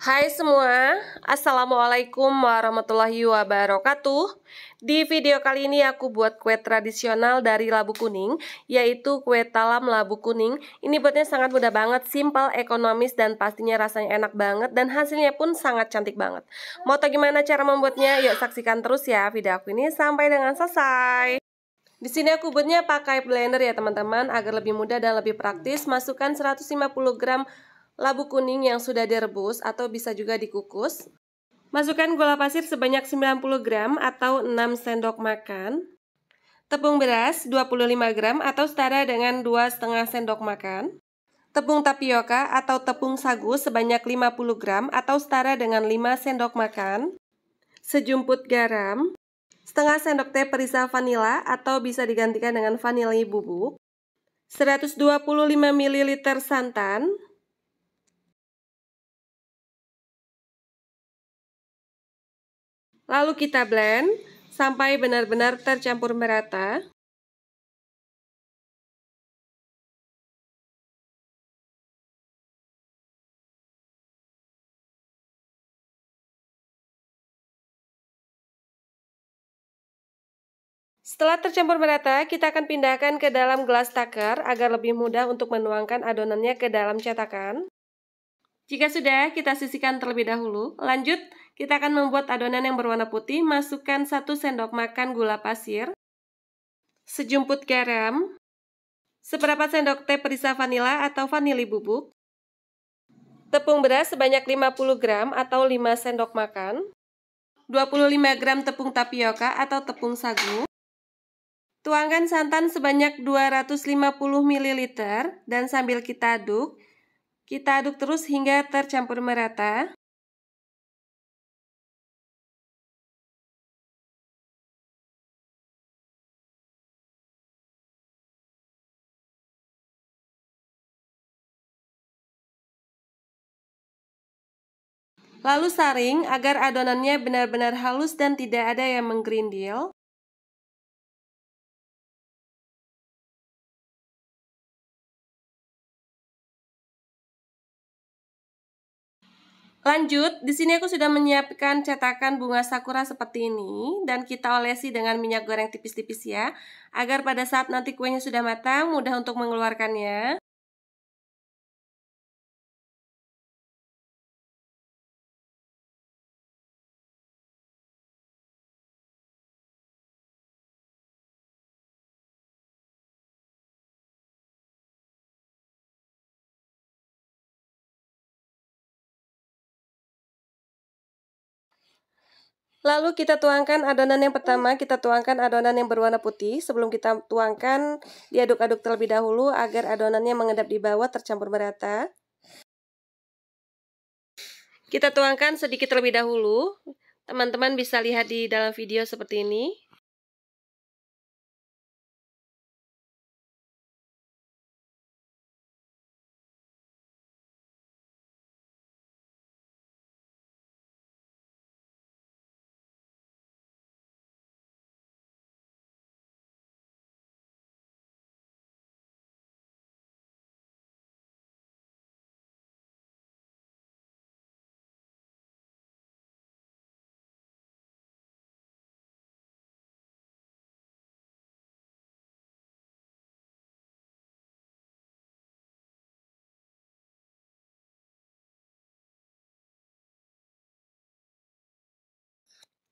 Hai semua, Assalamualaikum warahmatullahi wabarakatuh Di video kali ini aku buat kue tradisional dari labu kuning Yaitu kue talam labu kuning Ini buatnya sangat mudah banget, simple, ekonomis Dan pastinya rasanya enak banget Dan hasilnya pun sangat cantik banget Mau tau gimana cara membuatnya? Yuk saksikan terus ya video aku ini sampai dengan selesai di sini aku buatnya pakai blender ya teman-teman agar lebih mudah dan lebih praktis. Masukkan 150 gram labu kuning yang sudah direbus atau bisa juga dikukus. Masukkan gula pasir sebanyak 90 gram atau 6 sendok makan. Tepung beras 25 gram atau setara dengan 2,5 sendok makan. Tepung tapioka atau tepung sagu sebanyak 50 gram atau setara dengan 5 sendok makan. Sejumput garam. Setengah sendok teh perisa vanila atau bisa digantikan dengan vanili bubuk. 125 ml santan. Lalu kita blend sampai benar-benar tercampur merata. Setelah tercampur merata, kita akan pindahkan ke dalam gelas takar agar lebih mudah untuk menuangkan adonannya ke dalam cetakan. Jika sudah, kita sisihkan terlebih dahulu. Lanjut, kita akan membuat adonan yang berwarna putih, masukkan 1 sendok makan gula pasir, sejumput garam, seperempat sendok teh perisa vanila atau vanili bubuk, tepung beras sebanyak 50 gram atau 5 sendok makan, 25 gram tepung tapioka atau tepung sagu, tuangkan santan sebanyak 250 ml dan sambil kita aduk, kita aduk terus hingga tercampur merata. Lalu saring agar adonannya benar-benar halus dan tidak ada yang menggerindil. Lanjut, di sini aku sudah menyiapkan cetakan bunga sakura seperti ini dan kita olesi dengan minyak goreng tipis-tipis ya, agar pada saat nanti kuenya sudah matang mudah untuk mengeluarkannya. Lalu kita tuangkan adonan yang pertama, kita tuangkan adonan yang berwarna putih. Sebelum kita tuangkan, diaduk-aduk terlebih dahulu agar adonannya mengendap di bawah tercampur merata. Kita tuangkan sedikit terlebih dahulu. Teman-teman bisa lihat di dalam video seperti ini.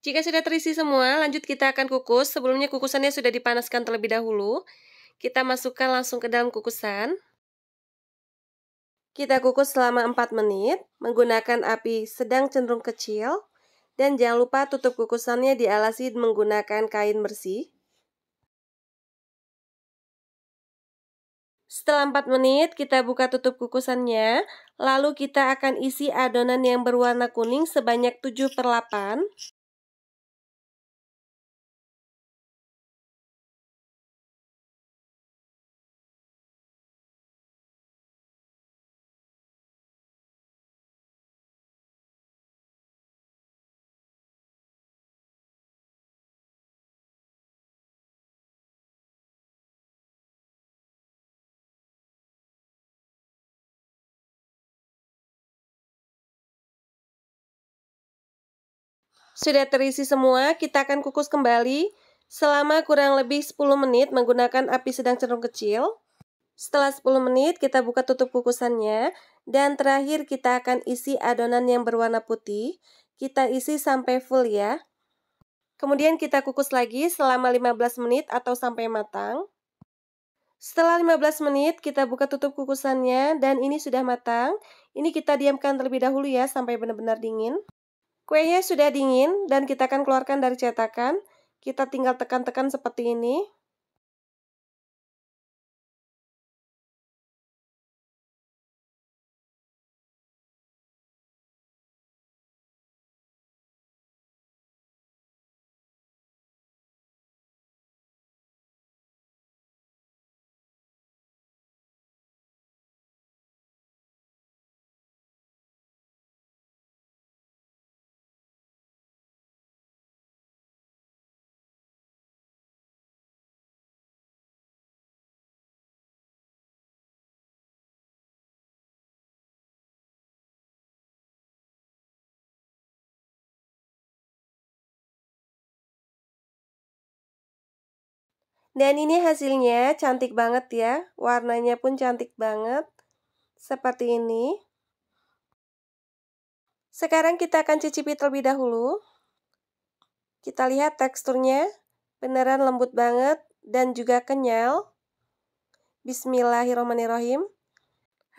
Jika sudah terisi semua, lanjut kita akan kukus. Sebelumnya kukusannya sudah dipanaskan terlebih dahulu. Kita masukkan langsung ke dalam kukusan. Kita kukus selama 4 menit menggunakan api sedang cenderung kecil. Dan jangan lupa tutup kukusannya dialasi menggunakan kain bersih. Setelah 4 menit, kita buka tutup kukusannya. Lalu kita akan isi adonan yang berwarna kuning sebanyak 7 per 8. sudah terisi semua, kita akan kukus kembali selama kurang lebih 10 menit menggunakan api sedang cenderung kecil. Setelah 10 menit kita buka tutup kukusannya dan terakhir kita akan isi adonan yang berwarna putih. Kita isi sampai full ya. Kemudian kita kukus lagi selama 15 menit atau sampai matang. Setelah 15 menit kita buka tutup kukusannya dan ini sudah matang. Ini kita diamkan terlebih dahulu ya sampai benar-benar dingin. Kuenya sudah dingin dan kita akan keluarkan dari cetakan. Kita tinggal tekan-tekan seperti ini. Dan ini hasilnya cantik banget ya. Warnanya pun cantik banget. Seperti ini. Sekarang kita akan cicipi terlebih dahulu. Kita lihat teksturnya. Beneran lembut banget dan juga kenyal. Bismillahirrohmanirrohim.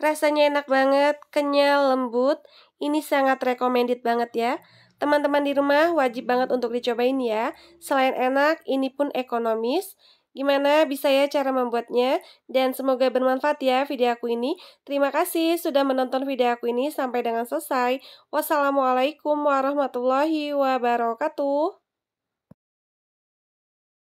Rasanya enak banget, kenyal, lembut. Ini sangat recommended banget ya. Teman-teman di rumah wajib banget untuk dicobain ya. Selain enak, ini pun ekonomis. Gimana bisa ya cara membuatnya? Dan semoga bermanfaat ya video aku ini. Terima kasih sudah menonton video aku ini sampai dengan selesai. Wassalamualaikum warahmatullahi wabarakatuh.